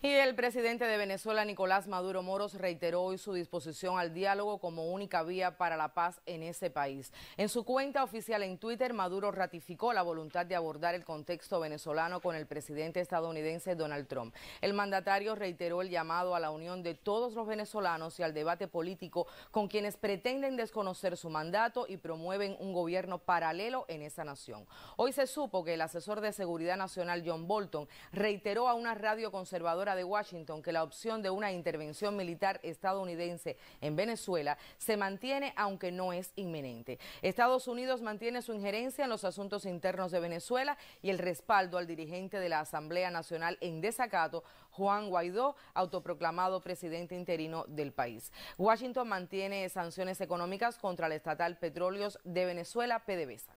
Y el presidente de Venezuela, Nicolás Maduro Moros, reiteró hoy su disposición al diálogo como única vía para la paz en ese país. En su cuenta oficial en Twitter, Maduro ratificó la voluntad de abordar el contexto venezolano con el presidente estadounidense Donald Trump. El mandatario reiteró el llamado a la unión de todos los venezolanos y al debate político con quienes pretenden desconocer su mandato y promueven un gobierno paralelo en esa nación. Hoy se supo que el asesor de Seguridad Nacional, John Bolton, reiteró a una radio conservadora de Washington que la opción de una intervención militar estadounidense en Venezuela se mantiene aunque no es inminente. Estados Unidos mantiene su injerencia en los asuntos internos de Venezuela y el respaldo al dirigente de la Asamblea Nacional en desacato, Juan Guaidó, autoproclamado presidente interino del país. Washington mantiene sanciones económicas contra el estatal Petróleos de Venezuela, PDVSA.